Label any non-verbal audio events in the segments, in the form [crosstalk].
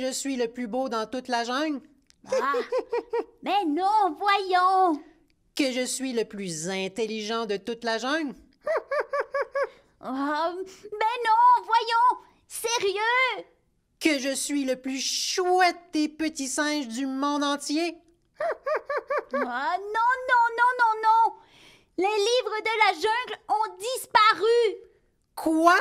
je suis le plus beau dans toute la jungle? mais ah! ben non, voyons! Que je suis le plus intelligent de toute la jungle? Ah, mais ben non, voyons! Sérieux! Que je suis le plus chouette des petits singes du monde entier? ah, non, non, non, non, non! Les livres de la jungle ont disparu! Quoi?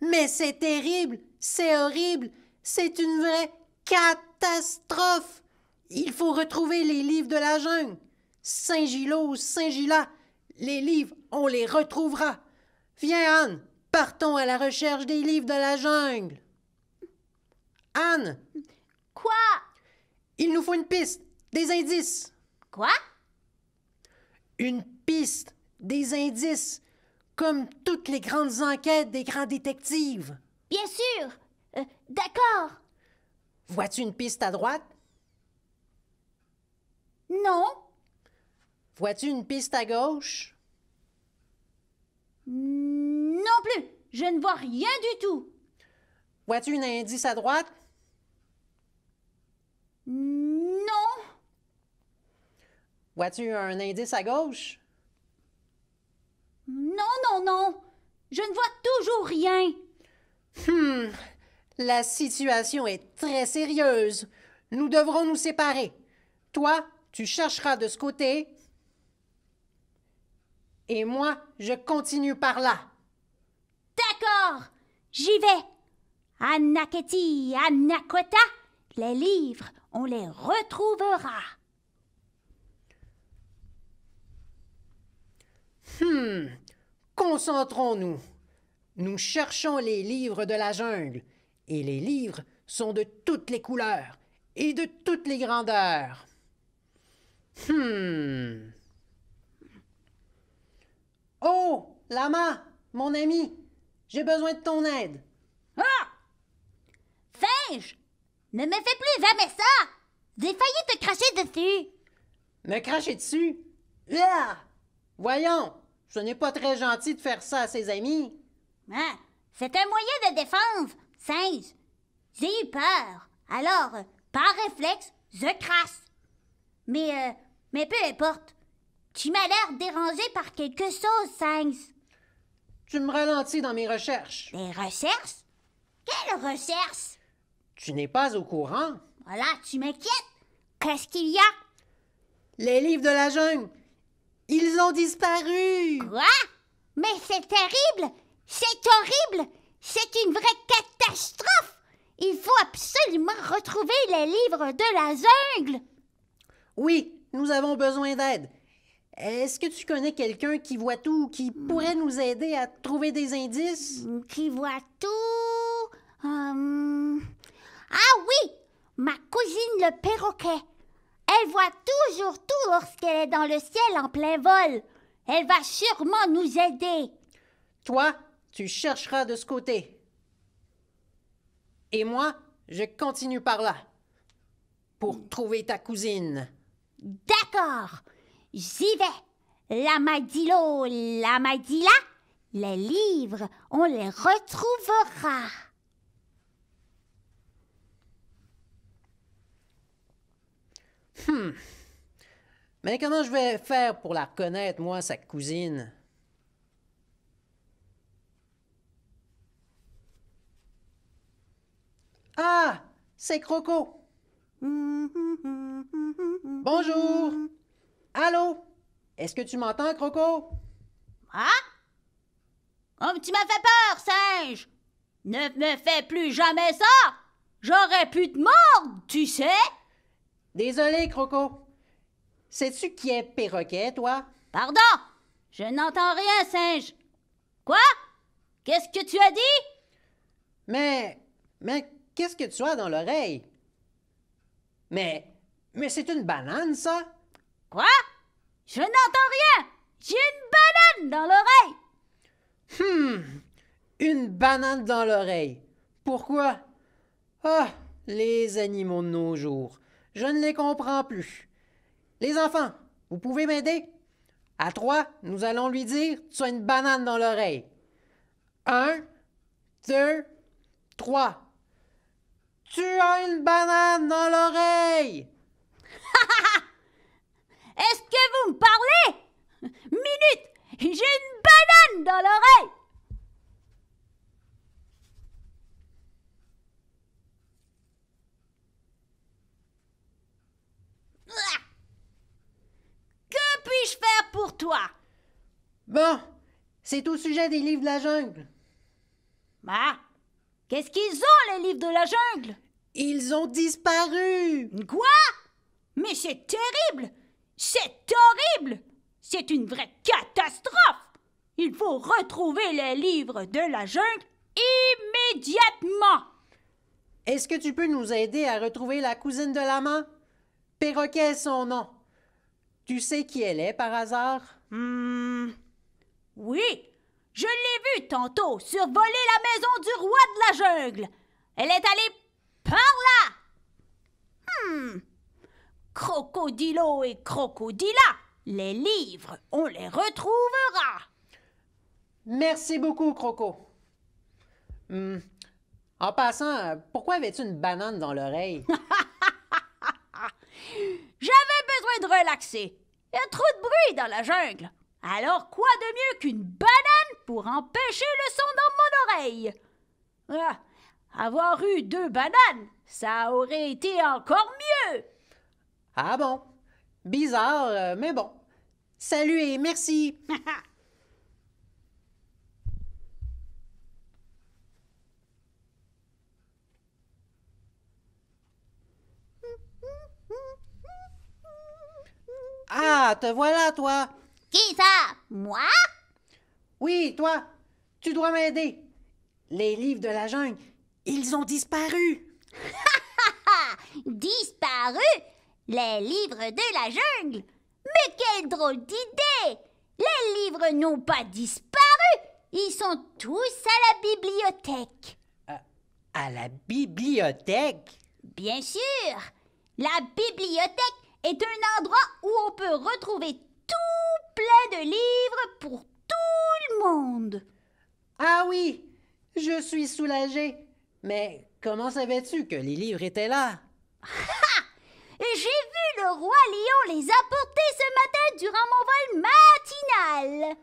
Mais c'est terrible! C'est horrible! C'est une vraie catastrophe! Il faut retrouver les livres de la jungle. Saint-Gilot, Saint-Gila, les livres, on les retrouvera. Viens, Anne, partons à la recherche des livres de la jungle. Anne! Quoi? Il nous faut une piste, des indices. Quoi? Une piste, des indices, comme toutes les grandes enquêtes des grands détectives. Bien sûr! Euh, d'accord! Vois-tu une piste à droite? Non. Vois-tu une piste à gauche? Non plus. Je ne vois rien du tout. Vois-tu un indice à droite? Non. Vois-tu un indice à gauche? Non, non, non. Je ne vois toujours rien. Hmm. La situation est très sérieuse. Nous devrons nous séparer. Toi, tu chercheras de ce côté. Et moi, je continue par là. D'accord, j'y vais. Anna Ketty, Anna les livres, on les retrouvera. Hum, concentrons-nous. Nous cherchons les livres de la jungle et les livres sont de toutes les couleurs et de toutes les grandeurs. Hmm. Oh, Lama, mon ami, j'ai besoin de ton aide. Ah! je Ne me fais plus jamais ça! J'ai failli te cracher dessus. Me cracher dessus? Ah! Voyons, ce n'est pas très gentil de faire ça à ses amis. Ah, c'est un moyen de défense. Singe, j'ai eu peur. Alors, euh, par réflexe, je crasse. Mais, euh, mais peu importe. Tu m'as l'air dérangé par quelque chose, Sainz. Tu me ralentis dans mes recherches. Des recherches? Quelles recherches? Tu n'es pas au courant. Voilà, tu m'inquiètes. Qu'est-ce qu'il y a? Les livres de la jungle. Ils ont disparu. Quoi? Mais c'est terrible! C'est horrible! C'est une vraie catastrophe! Il faut absolument retrouver les livres de la jungle! Oui, nous avons besoin d'aide. Est-ce que tu connais quelqu'un qui voit tout, qui pourrait nous aider à trouver des indices? Qui voit tout? Hum. Ah oui! Ma cousine le perroquet. Elle voit toujours tout lorsqu'elle est dans le ciel en plein vol. Elle va sûrement nous aider. Toi, tu chercheras de ce côté. Et moi, je continue par là, pour trouver ta cousine. D'accord, j'y vais. La la madila, les livres, on les retrouvera. Hmm. Mais comment je vais faire pour la reconnaître, moi, sa cousine? Ah, c'est Croco. Bonjour. Allô? Est-ce que tu m'entends, Croco? Ah? Oh, tu m'as fait peur, singe! Ne me fais plus jamais ça! J'aurais pu te mordre, tu sais! Désolé, Croco. Sais-tu qui est perroquet, toi? Pardon? Je n'entends rien, singe. Quoi? Qu'est-ce que tu as dit? Mais. Mais Qu'est-ce que tu as dans l'oreille? Mais, mais c'est une banane, ça? Quoi? Je n'entends rien! J'ai une banane dans l'oreille! Hum! Une banane dans l'oreille. Pourquoi? Ah! Oh, les animaux de nos jours. Je ne les comprends plus. Les enfants, vous pouvez m'aider? À trois, nous allons lui dire Tu as une banane dans l'oreille. Un, deux, trois. Tu as une banane dans l'oreille [laughs] Est-ce que vous me parlez Minute J'ai une banane dans l'oreille ah! Que puis-je faire pour toi Bon, c'est au sujet des livres de la jungle. Bah, Qu'est-ce qu'ils ont, les livres de la jungle Ils ont disparu Quoi Mais c'est terrible C'est horrible C'est une vraie catastrophe Il faut retrouver les livres de la jungle immédiatement Est-ce que tu peux nous aider à retrouver la cousine de l'amant Perroquet est son nom. Tu sais qui elle est par hasard hmm. Oui, tantôt survoler la maison du roi de la jungle. Elle est allée par là. Hmm. Crocodilo et Crocodila, les livres, on les retrouvera. Merci beaucoup, Croco. Hmm. En passant, pourquoi avais-tu une banane dans l'oreille? [laughs] J'avais besoin de relaxer. Il y a trop de bruit dans la jungle. Alors quoi de mieux qu'une banane? pour empêcher le son dans mon oreille. Ah, avoir eu deux bananes, ça aurait été encore mieux. Ah bon? Bizarre, euh, mais bon. Salut et merci. [laughs] ah, te voilà, toi. Qui ça? Moi? Oui, toi, tu dois m'aider. Les livres de la jungle, ils ont disparu. [laughs] disparu Les livres de la jungle Mais quelle drôle d'idée Les livres n'ont pas disparu. Ils sont tous à la bibliothèque. Euh, à la bibliothèque Bien sûr. La bibliothèque est un endroit où on peut retrouver tout plein de livres pour ah oui, je suis soulagée. Mais comment savais-tu que les livres étaient là? J'ai vu le roi Lion les apporter ce matin durant mon vol matinal.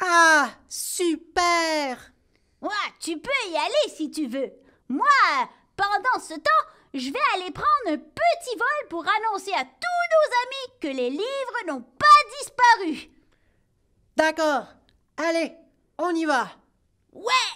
Ah, super! Ouais, tu peux y aller si tu veux. Moi, pendant ce temps, je vais aller prendre un petit vol pour annoncer à tous nos amis que les livres n'ont pas disparu. D'accord. Allez, on y va Ouais